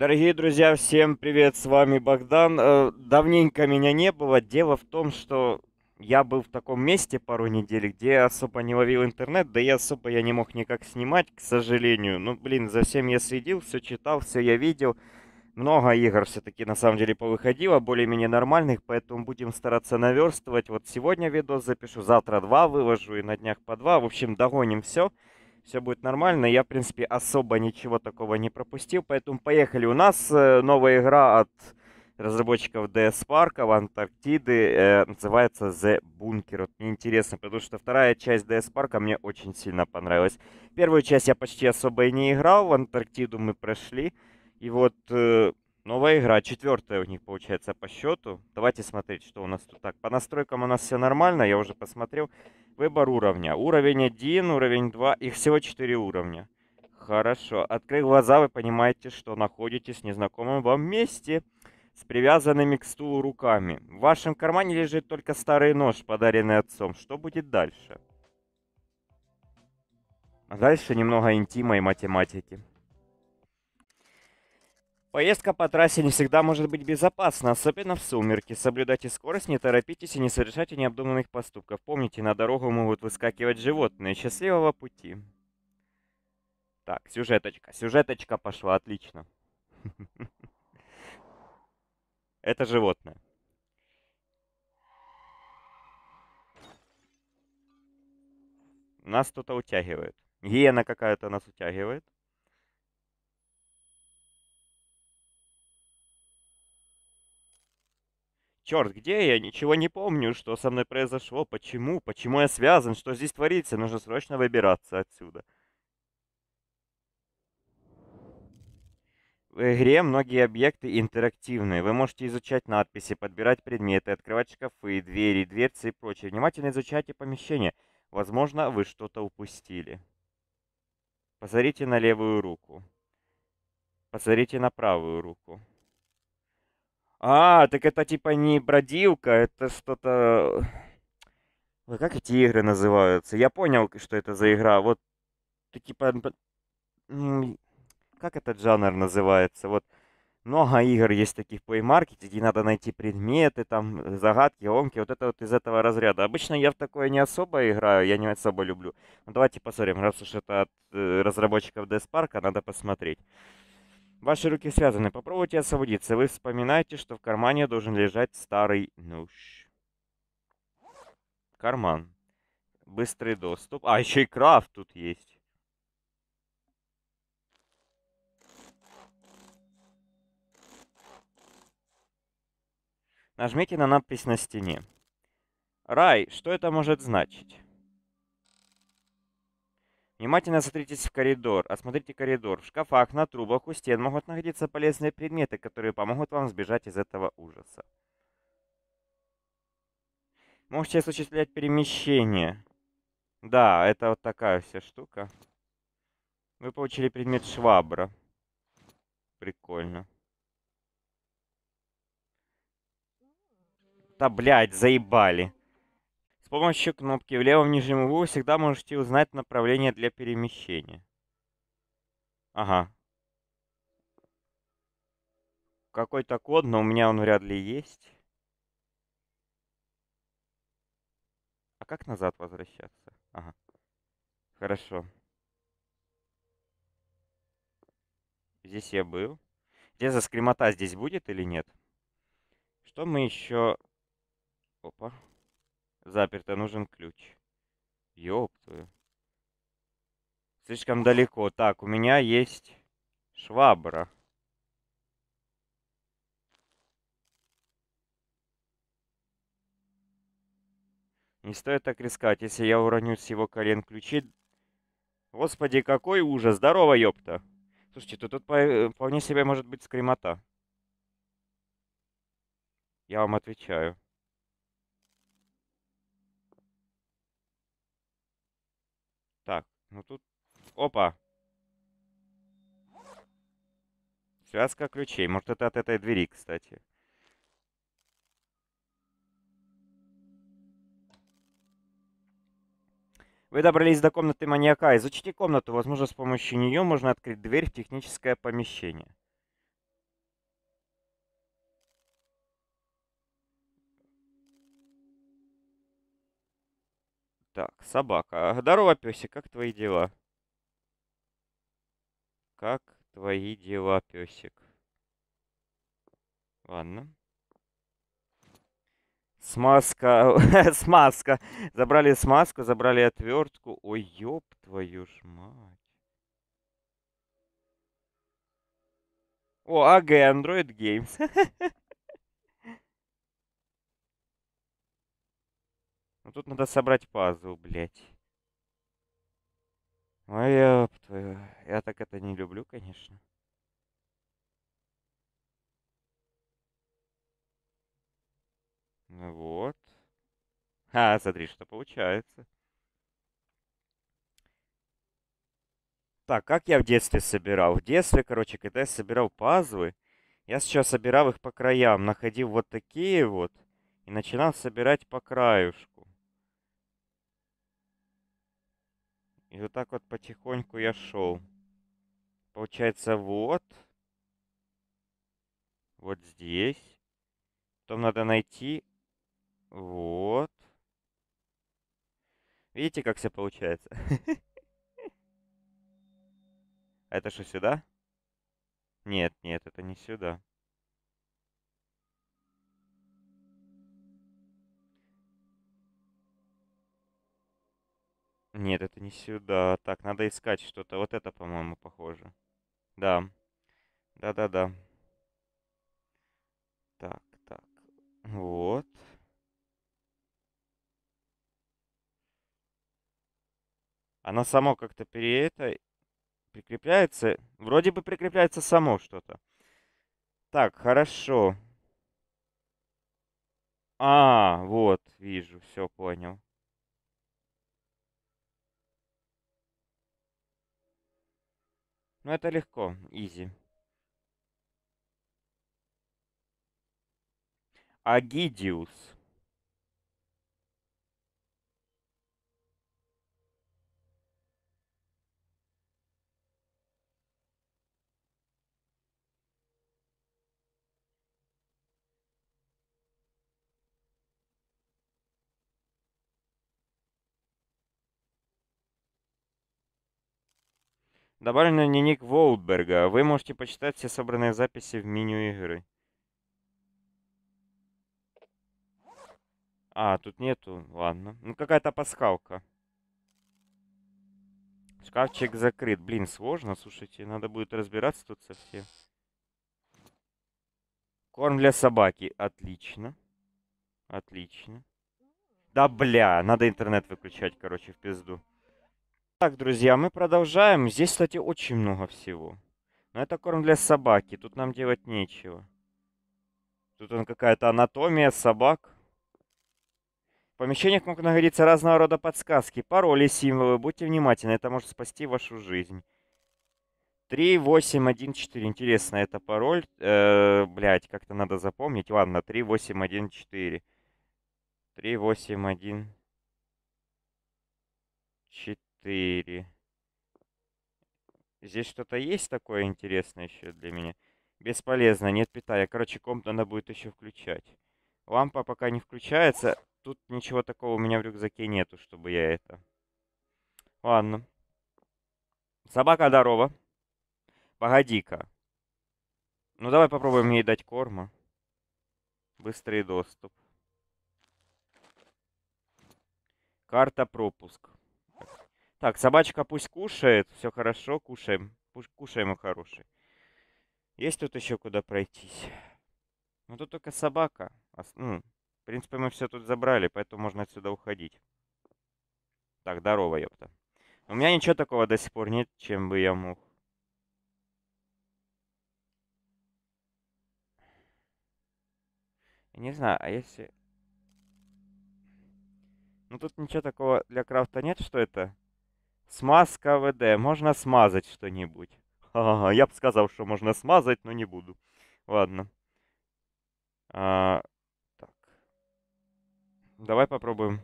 Дорогие друзья, всем привет, с вами Богдан. Э, давненько меня не было. Дело в том, что я был в таком месте пару недель, где особо не ловил интернет, да и особо я не мог никак снимать, к сожалению. Ну, блин, за всем я следил, все читал, все я видел. Много игр все-таки на самом деле повыходило, более-менее нормальных, поэтому будем стараться наверстывать. Вот сегодня видос запишу, завтра два выложу и на днях по два. В общем, догоним Все все будет нормально. Я, в принципе, особо ничего такого не пропустил, поэтому поехали. У нас э, новая игра от разработчиков DS Park, Антарктиды, э, называется The Bunker. Вот мне интересно, потому что вторая часть DS Park мне очень сильно понравилась. Первую часть я почти особо и не играл, в Антарктиду мы прошли. И вот э, Новая игра, четвертая у них получается по счету. Давайте смотреть, что у нас тут. Так, по настройкам у нас все нормально, я уже посмотрел. Выбор уровня. Уровень 1, уровень 2, их всего 4 уровня. Хорошо. Открыв глаза, вы понимаете, что находитесь в незнакомом вам месте с привязанными к стулу руками. В вашем кармане лежит только старый нож, подаренный отцом. Что будет дальше? А дальше немного интима и математики. Поездка по трассе не всегда может быть безопасна, особенно в сумерки. Соблюдайте скорость, не торопитесь и не совершайте необдуманных поступков. Помните, на дорогу могут выскакивать животные. Счастливого пути. Так, сюжеточка. Сюжеточка пошла, отлично. Это животное. Нас кто-то утягивает. Гиена какая-то нас утягивает. черт, где я? Ничего не помню, что со мной произошло, почему, почему я связан, что здесь творится, нужно срочно выбираться отсюда. В игре многие объекты интерактивные. Вы можете изучать надписи, подбирать предметы, открывать шкафы, двери, дверцы и прочее. Внимательно изучайте помещение. Возможно, вы что-то упустили. Посмотрите на левую руку. Посмотрите на правую руку. А, так это типа не бродилка, это что-то... Ой, как эти игры называются? Я понял, что это за игра. Вот, ты типа... Как этот жанр называется? Вот много игр есть таких в Play Market, где надо найти предметы, там, загадки, омки. вот это вот из этого разряда. Обычно я в такое не особо играю, я не особо люблю. Ну, давайте посмотрим, раз уж это от э, разработчиков Death Park, надо посмотреть. Ваши руки связаны, попробуйте освободиться. Вы вспоминаете, что в кармане должен лежать старый нож. Карман. Быстрый доступ. А, еще и крафт тут есть. Нажмите на надпись на стене. Рай, что это может значить? Внимательно смотритесь в коридор, осмотрите коридор. В шкафах, на трубах, у стен могут находиться полезные предметы, которые помогут вам сбежать из этого ужаса. Можете осуществлять перемещение. Да, это вот такая вся штука. Вы получили предмет швабра. Прикольно. Да, блядь, заебали помощью кнопки в левом нижнем углу всегда можете узнать направление для перемещения. Ага. Какой-то код, но у меня он вряд ли есть. А как назад возвращаться? Ага. Хорошо. Здесь я был. Где за скримота здесь будет или нет? Что мы еще... Опа. Заперто, нужен ключ. Ёб Слишком далеко. Так, у меня есть швабра. Не стоит так рискать, если я уроню с его колен ключи. Господи, какой ужас! Здорово, ёпта! Слушайте, то тут э, вполне себе может быть скримота. Я вам отвечаю. Ну тут... Опа! Связка ключей. Может, это от этой двери, кстати. Вы добрались до комнаты маньяка. Изучите комнату. Возможно, с помощью нее можно открыть дверь в техническое помещение. Так, собака. Здорово, песик, как твои дела? Как твои дела, песик? Ладно. Смазка, смазка. Забрали смазку, забрали отвертку. Ой, ёб твою ж мать. О, АГ Android Games. Ну тут надо собрать пазл, блядь. Ой, ёб твою. Я так это не люблю, конечно. Ну вот. А, смотри, что получается. Так, как я в детстве собирал? В детстве, короче, когда я собирал пазлы, я сейчас собирал их по краям, находил вот такие вот и начинал собирать по краюшку. И вот так вот потихоньку я шел. Получается, вот. Вот здесь. Потом надо найти. Вот. Видите, как все получается? это что, сюда? Нет, нет, это не сюда. Нет, это не сюда. Так, надо искать что-то. Вот это, по-моему, похоже. Да. Да-да-да. Так, так. Вот. Она само как-то при это прикрепляется. Вроде бы прикрепляется само что-то. Так, хорошо. А, вот. Но это легко, изи. Агидиус. Добавлен дневник Воутберга. Вы можете почитать все собранные записи в меню игры. А, тут нету. Ладно. Ну, какая-то пасхалка. Шкафчик закрыт. Блин, сложно, слушайте. Надо будет разбираться тут совсем. Корм для собаки. Отлично. Отлично. Да бля, надо интернет выключать, короче, в пизду. Так, друзья, мы продолжаем. Здесь, кстати, очень много всего. Но это корм для собаки. Тут нам делать нечего. Тут он какая-то анатомия собак. В помещениях могут находиться разного рода подсказки, пароли, символы. Будьте внимательны, это может спасти вашу жизнь. 3814. Интересно, это пароль. Э, блять, как-то надо запомнить. Ладно, 3814. 3814. 4. Здесь что-то есть такое интересное еще для меня? Бесполезно, нет питания. Короче, комп надо будет еще включать. Лампа пока не включается. Тут ничего такого у меня в рюкзаке нету, чтобы я это... Ладно. Собака, здорово. Погоди-ка. Ну, давай попробуем ей дать корма. Быстрый доступ. Карта пропуск. Так, собачка пусть кушает, все хорошо, кушаем. Кушаем, мой хороший. Есть тут еще куда пройтись? Ну тут только собака. Ну, в принципе, мы все тут забрали, поэтому можно отсюда уходить. Так, здорово, ёпта. У меня ничего такого до сих пор нет, чем бы я мог. Я не знаю, а если... Ну тут ничего такого для крафта нет, что это? Смазка ВД. Можно смазать что-нибудь. Ага, я бы сказал, что можно смазать, но не буду. Ладно. А, так. Давай попробуем.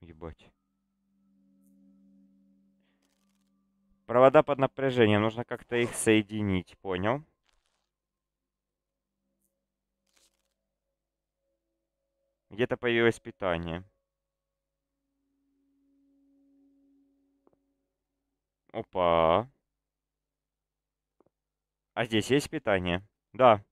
Ебать. Провода под напряжением. Нужно как-то их соединить. Понял. Где-то появилось питание. Опа. А здесь есть питание? Да.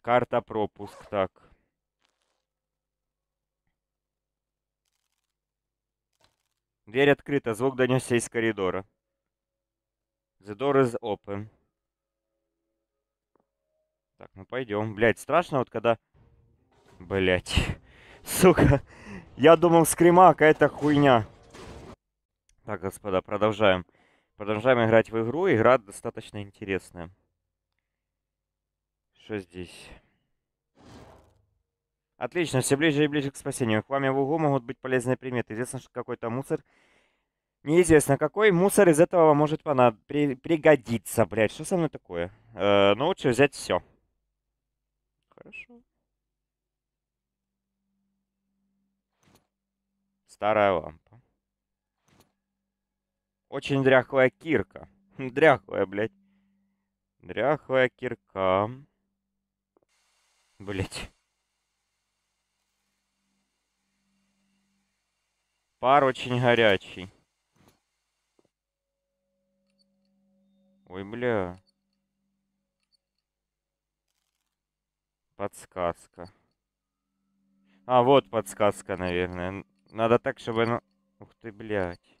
Карта пропуск, так. Дверь открыта, звук донесся из коридора. The door is open. Так, ну пойдем. Блять, страшно вот когда... Блять. Сука. Я думал, скрима какая-то хуйня. Так, господа, продолжаем. Продолжаем играть в игру. Игра достаточно интересная. Что здесь? Отлично, все ближе и ближе к спасению. К вам в углу могут быть полезные приметы. Известно, что какой-то мусор... Неизвестно, какой мусор из этого вам может понад... при... пригодиться, блядь. Что со мной такое? Э, но ну, лучше взять все. Хорошо. Старая лампа. Очень дряхлая кирка. Дряхлая, блядь. Дряхлая кирка. Блядь. Пар очень горячий. Ой, бля. Подсказка. А, вот подсказка, наверное. Надо так, чтобы она... Ух ты, блядь.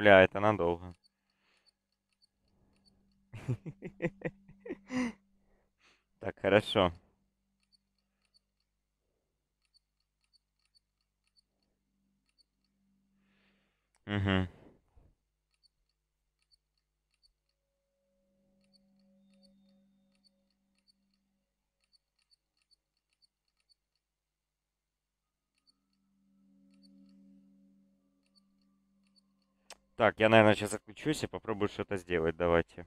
Бля, это надолго. Так, хорошо. Угу. Так, я, наверное, сейчас отключусь и попробую что-то сделать. Давайте.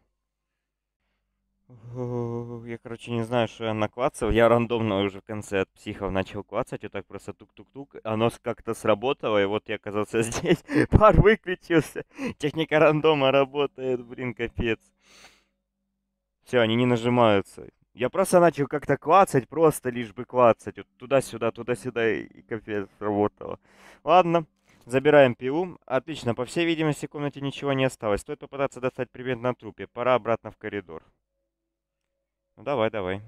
Я, короче, не знаю, что я наклацал. Я рандомно уже в конце от психов начал клацать. Вот так просто тук-тук-тук. Оно как-то сработало, и вот я оказался здесь. Пар выключился. Техника рандома работает, блин, капец. Все, они не нажимаются. Я просто начал как-то клацать, просто лишь бы клацать. Вот туда-сюда, туда-сюда, и капец сработало. Ладно. Забираем пилу. Отлично, по всей видимости, в комнате ничего не осталось. Стоит попытаться достать привет на трупе. Пора обратно в коридор. Ну давай, давай.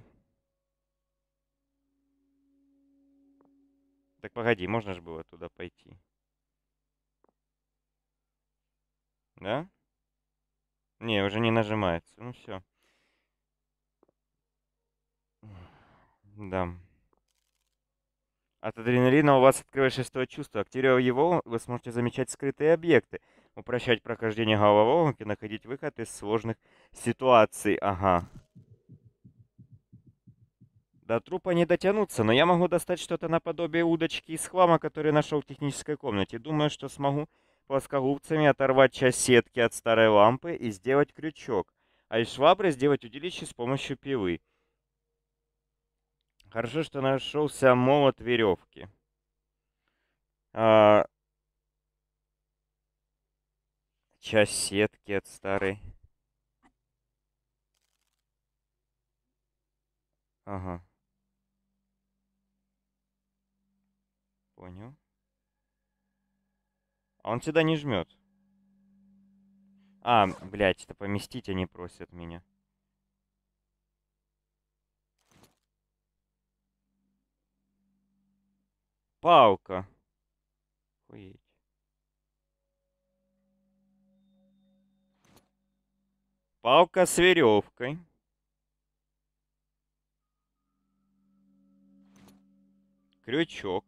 Так погоди, можно же было туда пойти. Да? Не, уже не нажимается. Ну все. Да. От адреналина у вас открылось шестое чувство. Активируя его, вы сможете замечать скрытые объекты, упрощать прохождение головоломки, находить выход из сложных ситуаций. Ага. До трупа не дотянуться, но я могу достать что-то наподобие удочки из хлама, который нашел в технической комнате. Думаю, что смогу плоскогубцами оторвать часть сетки от старой лампы и сделать крючок, а из швабры сделать удилище с помощью пивы. Хорошо, что нашелся молот веревки. А... Часть сетки от старой. Ага. Понял. А он сюда не жмет. А, блядь, это поместить они просят меня. Палка. Хуєть. Палка с веревкой. Крючок.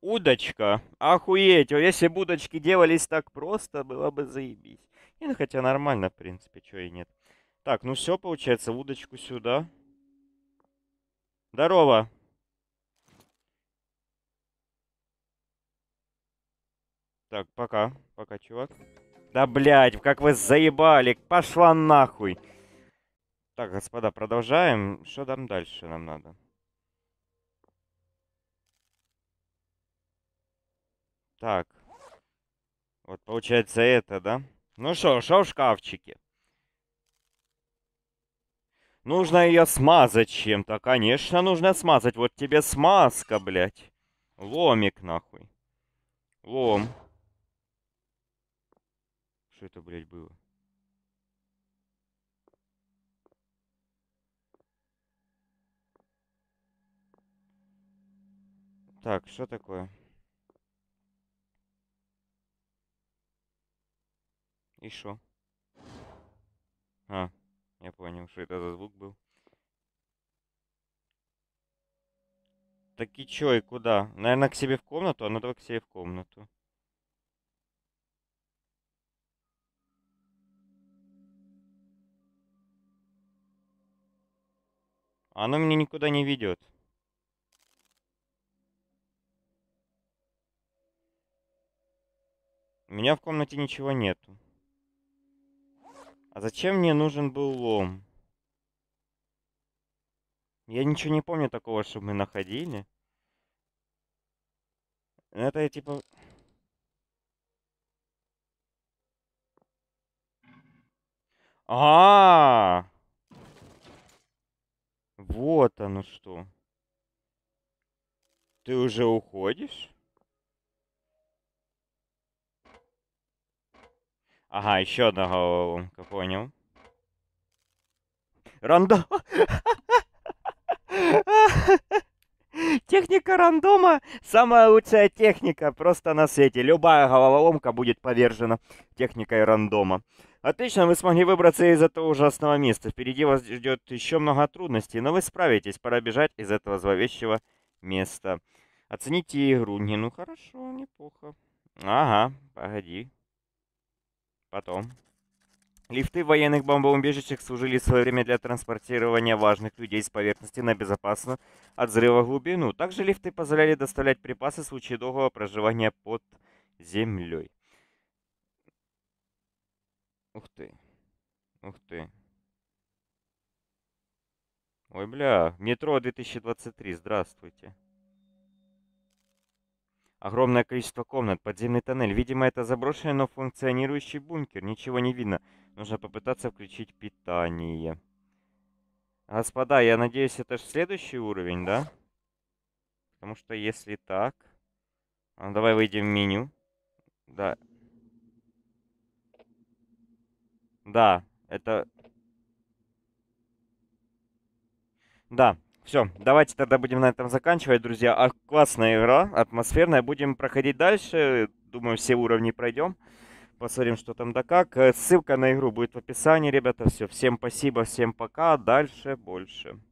Удочка. Охуеть. Если бы удочки делались так просто, было бы заебись. И, ну, хотя нормально, в принципе, чего и нет. Так, ну все, получается, удочку сюда. Здорово. Так, пока. Пока, чувак. Да, блядь, как вы заебали. Пошла нахуй. Так, господа, продолжаем. Что там дальше нам надо? Так. Вот получается это, да? Ну что, что в шкафчике? Нужно ее смазать чем-то. Конечно, нужно смазать. Вот тебе смазка, блядь. Ломик, нахуй. Лом. Что это, блядь, было? Так, что такое? И что? А, я понял, что это за звук был. Так и чё, и куда? Наверное, к себе в комнату? А надо ну к себе в комнату. Оно меня никуда не ведет. У меня в комнате ничего нету. А зачем мне нужен был лом? Я ничего не помню такого, чтобы мы находили. Ну, это я типа... А, -а, -а! Вот оно что. Ты уже уходишь? Ага, еще одна головоломка, понял. Рандом. Техника рандома – самая лучшая техника просто на свете. Любая головоломка будет повержена техникой рандома. Отлично, вы смогли выбраться из этого ужасного места. Впереди вас ждет еще много трудностей, но вы справитесь. Пора бежать из этого зловещего места. Оцените игру. Не, ну хорошо, неплохо. Ага, погоди. Потом. Лифты в военных бомбоубежищах служили в свое время для транспортирования важных людей с поверхности на безопасную от взрыва глубину. Также лифты позволяли доставлять припасы в случае долгого проживания под землей. Ух ты. Ух ты. Ой, бля, метро 2023, здравствуйте. Огромное количество комнат, подземный тоннель. Видимо, это заброшенный, но функционирующий бункер. Ничего не видно. Нужно попытаться включить питание. Господа, я надеюсь, это же следующий уровень, да? Потому что если так... Ну, давай выйдем в меню. Да, Да, это... Да, все, давайте тогда будем на этом заканчивать, друзья. А, классная игра, атмосферная. Будем проходить дальше. Думаю, все уровни пройдем. Посмотрим, что там да как. Э, ссылка на игру будет в описании, ребята. Все, всем спасибо, всем пока. Дальше больше.